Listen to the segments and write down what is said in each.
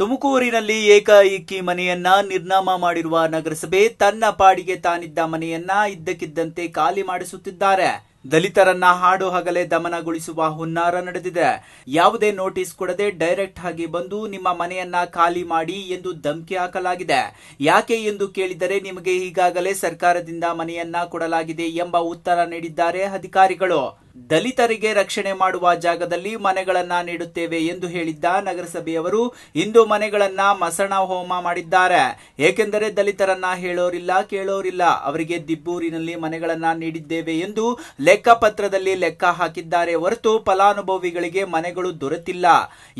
ತುಮಕೂರಿನಲ್ಲಿ ಏಕಾಏಕಿ ಮನೆಯನ್ನ ನಿರ್ನಾಮ ಮಾಡಿರುವ ನಗರಸಭೆ ತನ್ನ ಪಾಡಿಗೆ ತಾನಿದ್ದ ಮನೆಯನ್ನ ಇದ್ದಕ್ಕಿದ್ದಂತೆ ಖಾಲಿ ಮಾಡಿಸುತ್ತಿದ್ದಾರೆ ದಲಿತರನ್ನ ಹಾಡು ಹಗಲೇ ದಮನಗೊಳಿಸುವ ಹುನ್ನಾರ ನಡೆದಿದೆ ಯಾವುದೇ ನೋಟಿಸ್ ಕೊಡದೆ ಡೈರೆಕ್ಟ್ ಆಗಿ ಬಂದು ನಿಮ್ಮ ಮನೆಯನ್ನ ಖಾಲಿ ಮಾಡಿ ಎಂದು ಧಮಕಿ ಹಾಕಲಾಗಿದೆ ಯಾಕೆ ಎಂದು ಕೇಳಿದರೆ ನಿಮಗೆ ಈಗಾಗಲೇ ಸರ್ಕಾರದಿಂದ ಮನೆಯನ್ನ ಕೊಡಲಾಗಿದೆ ಎಂಬ ಉತ್ತರ ನೀಡಿದ್ದಾರೆ ಅಧಿಕಾರಿಗಳು ದಲಿತರಿಗೆ ರಕ್ಷಣೆ ಮಾಡುವ ಜಾಗದಲ್ಲಿ ಮನೆಗಳನ್ನ ನೀಡುತ್ತೇವೆ ಎಂದು ಹೇಳಿದ್ದ ನಗರಸಭೆಯವರು ಇಂದು ಮನೆಗಳನ್ನ ಮಸಣ ಹೋಮ ಮಾಡಿದ್ದಾರೆ ಏಕೆಂದರೆ ದಲಿತರನ್ನ ಹೇಳೋರಿಲ್ಲ ಕೇಳೋರಿಲ್ಲ ಅವರಿಗೆ ದಿಬ್ಬೂರಿನಲ್ಲಿ ಮನೆಗಳನ್ನ ನೀಡಿದ್ದೇವೆ ಎಂದು ಲೆಕ್ಕಪತ್ರದಲ್ಲಿ ಲೆಕ್ಕ ಹಾಕಿದ್ದಾರೆ ಹೊರತು ಫಲಾನುಭವಿಗಳಿಗೆ ಮನೆಗಳು ದೊರೆತಿಲ್ಲ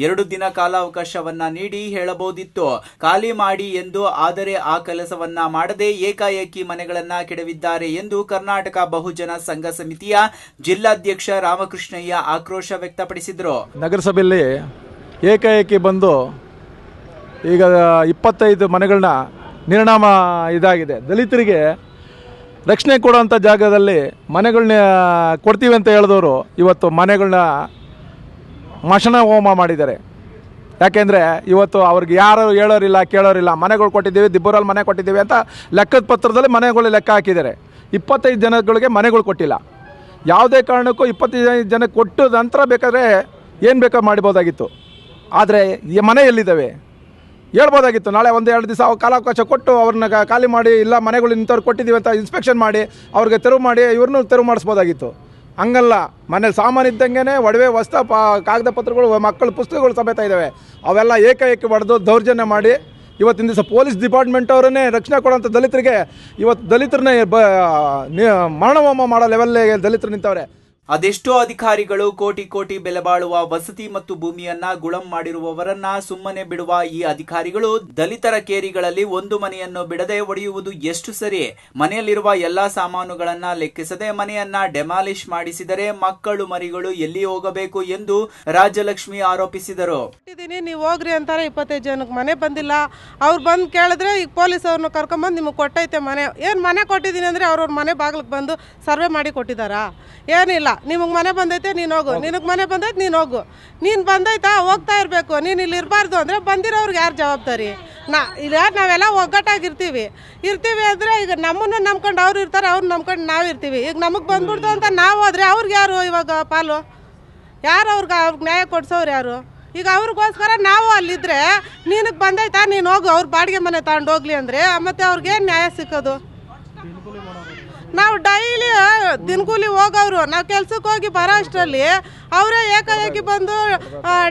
ಎರಡು ದಿನ ಕಾಲಾವಕಾಶವನ್ನ ನೀಡಿ ಹೇಳಬಹುದಿತ್ತು ಖಾಲಿ ಮಾಡಿ ಎಂದು ಆದರೆ ಆ ಕೆಲಸವನ್ನ ಮಾಡದೆ ಏಕಾಏಕಿ ಮನೆಗಳನ್ನ ಕೆಡವಿದ್ದಾರೆ ಎಂದು ಕರ್ನಾಟಕ ಬಹುಜನ ಸಂಘ ಸಮಿತಿಯ ಜಿಲ್ಲಾ ಅಧ್ಯಕ್ಷ ರಾಮಕೃಷ್ಣಯ್ಯ ಆಕ್ರೋಶ ವ್ಯಕ್ತಪಡಿಸಿದರು ನಗರಸಭೆಯಲ್ಲಿ ಏಕಾಏಕಿ ಬಂದು ಈಗ ಇಪ್ಪತ್ತೈದು ಮನೆಗಳನ್ನ ನಿರ್ಣಾಮ ಇದಾಗಿದೆ ದಲಿತರಿಗೆ ರಕ್ಷಣೆ ಕೊಡುವಂಥ ಜಾಗದಲ್ಲಿ ಮನೆಗಳನ್ನ ಕೊಡ್ತೀವಿ ಅಂತ ಹೇಳಿದವರು ಇವತ್ತು ಮನೆಗಳನ್ನ ಮಶನ ಹೋಮ ಮಾಡಿದ್ದಾರೆ ಯಾಕೆಂದರೆ ಇವತ್ತು ಅವ್ರಿಗೆ ಯಾರು ಹೇಳೋರಿಲ್ಲ ಕೇಳೋರಿಲ್ಲ ಮನೆಗಳು ಕೊಟ್ಟಿದ್ದೀವಿ ದಿಬ್ಬರಲ್ಲಿ ಮನೆ ಕೊಟ್ಟಿದ್ದೀವಿ ಅಂತ ಲೆಕ್ಕದ ಪತ್ರದಲ್ಲಿ ಮನೆಗಳು ಲೆಕ್ಕ ಹಾಕಿದ್ದಾರೆ ಇಪ್ಪತ್ತೈದು ಜನಗಳಿಗೆ ಮನೆಗಳು ಕೊಟ್ಟಿಲ್ಲ ಯಾವುದೇ ಕಾರಣಕ್ಕೂ ಇಪ್ಪತ್ತೈದು ಜನ ಕೊಟ್ಟು ನಂತರ ಬೇಕಾದರೆ ಏನು ಬೇಕೋ ಮಾಡ್ಬೋದಾಗಿತ್ತು ಆದರೆ ಮನೆ ಎಲ್ಲಿದ್ದಾವೆ ಹೇಳ್ಬೋದಾಗಿತ್ತು ನಾಳೆ ಒಂದು ಎರಡು ದಿವಸ ಕಾಲಾವಕಾಶ ಕೊಟ್ಟು ಅವ್ರನ್ನ ಖಾಲಿ ಮಾಡಿ ಇಲ್ಲ ಮನೆಗಳು ನಿಂತವ್ರು ಕೊಟ್ಟಿದ್ದೀವಿ ಅಂತ ಇನ್ಸ್ಪೆಕ್ಷನ್ ಮಾಡಿ ಅವ್ರಿಗೆ ತೆರವು ಮಾಡಿ ಇವ್ರನ್ನೂ ತೆರವು ಮಾಡಿಸ್ಬೋದಾಗಿತ್ತು ಹಂಗಲ್ಲ ಮನೇಲಿ ಸಾಮಾನು ಇದ್ದಂಗೆ ಒಡವೆ ವಸ್ತು ಪಾ ಕಾಗದ ಪತ್ರಗಳು ಮಕ್ಕಳು ಪುಸ್ತಕಗಳು ಸಮೇತ ಇದ್ದಾವೆ ಅವೆಲ್ಲ ಏಕಾಏಕಿ ಹೊಡೆದು ದೌರ್ಜನ್ಯ ಮಾಡಿ ಇವತ್ತಿನ ದಿವಸ ಪೊಲೀಸ್ ಡಿಪಾರ್ಟ್ಮೆಂಟ್ ಅವರನ್ನೇ ರಕ್ಷಣೆ ಕೊಡೋಂಥ ದಲಿತರಿಗೆ ಇವತ್ತು ದಲಿತರನ್ನೇ ಬ ಮಾಡೋ ಲೆವೆಲ್ಲೇ ದಲಿತರು ನಿಂತವ್ರೆ ಅದೆಷ್ಟೋ ಅಧಿಕಾರಿಗಳು ಕೋಟಿ ಕೋಟಿ ಬೆಲೆ ಬಾಳುವ ವಸತಿ ಮತ್ತು ಭೂಮಿಯನ್ನ ಗುಳಂ ಮಾಡಿರುವವರನ್ನ ಸುಮ್ಮನೆ ಬಿಡುವ ಈ ಅಧಿಕಾರಿಗಳು ದಲಿತರ ಕೇರಿಗಳಲ್ಲಿ ಒಂದು ಮನೆಯನ್ನು ಬಿಡದೆ ಒಡೆಯುವುದು ಎಷ್ಟು ಸರಿ ಮನೆಯಲ್ಲಿರುವ ಎಲ್ಲಾ ಸಾಮಾನುಗಳನ್ನ ಲೆಕ್ಕಿಸದೆ ಮನೆಯನ್ನ ಡೆಮಾಲಿಶ್ ಮಾಡಿಸಿದರೆ ಮಕ್ಕಳು ಮರಿಗಳು ಎಲ್ಲಿ ಹೋಗಬೇಕು ಎಂದು ರಾಜಲಕ್ಷ್ಮಿ ಆರೋಪಿಸಿದರು ನೀವು ಹೋಗ್ರಿ ಅಂತಾರೆ ಇಪ್ಪತ್ತೈದು ಜನಕ್ಕೆ ಮನೆ ಬಂದಿಲ್ಲ ಅವ್ರು ಬಂದು ಕೇಳಿದ್ರೆ ಈಗ ಪೊಲೀಸ್ ಅವ್ರನ್ನ ಕರ್ಕೊಂಬಂದು ನಿಮಗೆ ಕೊಟ್ಟೈತೆ ಮನೆ ಏನು ಮನೆ ಕೊಟ್ಟಿದ್ದೀನಿ ಅಂದರೆ ಅವ್ರವ್ರ ಮನೆ ಬಾಗಿಲಿಗೆ ಬಂದು ಸರ್ವೆ ಮಾಡಿ ಕೊಟ್ಟಿದ್ದಾರಾ ಏನಿಲ್ಲ ನಿಮಗೆ ಮನೆ ಬಂದೈತೆ ನೀನು ಹೋಗು ನಿನಗೆ ಮನೆ ಬಂದೈತೆ ನೀನು ಹೋಗು ನೀನು ಬಂದೈತಾ ಹೋಗ್ತಾ ಇರಬೇಕು ನೀನು ಇಲ್ಲಿ ಇರಬಾರ್ದು ಅಂದರೆ ಬಂದಿರೋರ್ಗೆ ಯಾರು ಜವಾಬ್ದಾರಿ ನಾ ಇಲ್ಲ ನಾವೆಲ್ಲ ಒಗ್ಗಟ್ಟಾಗಿರ್ತೀವಿ ಇರ್ತೀವಿ ಅಂದರೆ ಈಗ ನಮ್ಮನ್ನು ನಂಬ್ಕೊಂಡು ಅವ್ರು ಇರ್ತಾರೆ ಅವ್ರು ನಂಬ್ಕೊಂಡು ನಾವು ಇರ್ತೀವಿ ಈಗ ನಮಗೆ ಬಂದ್ಬಿಡ್ತು ಅಂತ ನಾವು ಹೋದರೆ ಅವ್ರಿಗೆ ಯಾರು ಇವಾಗ ಪಾಲು ಯಾರು ಅವ್ರಿಗೆ ಅವ್ರಿಗೆ ನ್ಯಾಯ ಕೊಡ್ಸೋರು ಯಾರು ಈಗ ಅವ್ರಿಗೋಸ್ಕರ ನಾವು ಅಲ್ಲಿದ್ದರೆ ನಿನಗೆ ಬಂದೈತಾ ನೀನು ಹೋಗು ಅವ್ರ ಬಾಡಿಗೆ ಮನೆ ತಗೊಂಡೋಗ್ಲಿ ಹೋಗ್ಲಿ ಅಂದರೆ ಮತ್ತು ಅವ್ರಿಗೆ ನ್ಯಾಯ ಸಿಕ್ಕೋದು ನಾವು ಡೈಲಿ ದಿನಕೂಲಿ ಹೋಗೋರು ನಾವು ಕೆಲ್ಸಕ್ಕೆ ಹೋಗಿ ಬರೋ ಅಷ್ಟರಲ್ಲಿ ಅವರೇ ಏಕಾಏಕಿ ಬಂದು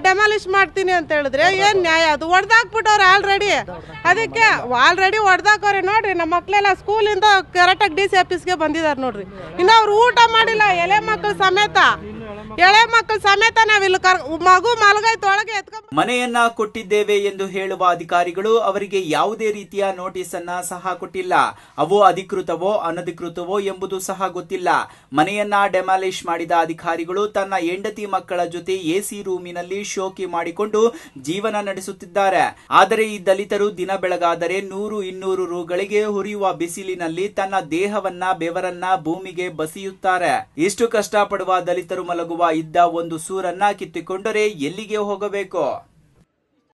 ಡೆಮಾಲಿಶ್ ಮಾಡ್ತೀನಿ ಅಂತ ಹೇಳಿದ್ರೆ ಏನು ನ್ಯಾಯ ಅದು ಹೊಡೆದಾಕ್ಬಿಟ್ಟವ್ರೆ ಆಲ್ರೆಡಿ ಅದಕ್ಕೆ ಆಲ್ರೆಡಿ ಹೊಡೆದಾಕವ್ರೆ ನೋಡ್ರಿ ನಮ್ಮ ಮಕ್ಕಳೆಲ್ಲ ಸ್ಕೂಲಿಂದ ಕರೆಕ್ಟಾಗಿ ಡಿ ಸಿ ಆಫೀಸ್ಗೆ ಬಂದಿದ್ದಾರೆ ನೋಡ್ರಿ ಇನ್ನು ಅವ್ರು ಊಟ ಮಾಡಿಲ್ಲ ಎಲೆ ಮಕ್ಕಳು ಸಮೇತ ಎಳೆ ಸಮೇತ ಮಗು ಮನೆಯನ್ನ ಕೊಟ್ಟಿದ್ದೇವೆ ಎಂದು ಹೇಳುವ ಅಧಿಕಾರಿಗಳು ಅವರಿಗೆ ಯಾವುದೇ ರೀತಿಯ ನೋಟಿಸ್ ಅನ್ನ ಸಹ ಕೊಟ್ಟಿಲ್ಲ ಅವು ಅಧಿಕೃತವೋ ಅನಧಿಕೃತವೋ ಎಂಬುದು ಸಹ ಗೊತ್ತಿಲ್ಲ ಮನೆಯನ್ನ ಡೆಮಾಲಿಷ್ ಮಾಡಿದ ಅಧಿಕಾರಿಗಳು ತನ್ನ ಹೆಂಡತಿ ಮಕ್ಕಳ ಜೊತೆ ಎಸಿ ರೂಮಿನಲ್ಲಿ ಶೋಕಿ ಮಾಡಿಕೊಂಡು ಜೀವನ ನಡೆಸುತ್ತಿದ್ದಾರೆ ಆದರೆ ಈ ದಲಿತರು ದಿನ ಬೆಳಗಾದರೆ ನೂರು ಇನ್ನೂರು ರುಗಳಿಗೆ ಹುರಿಯುವ ಬಿಸಿಲಿನಲ್ಲಿ ತನ್ನ ದೇಹವನ್ನ ಬೆವರನ್ನ ಭೂಮಿಗೆ ಬಸಿಯುತ್ತಾರೆ ಇಷ್ಟು ಕಷ್ಟಪಡುವ ದಲಿತರು ಮಲಗುವ ಇದ್ದ ಒಂದು ಸೂರನ್ನ ಕಿತ್ತುಕೊಂಡರೆ ಎಲ್ಲಿಗೆ ಹೋಗಬೇಕು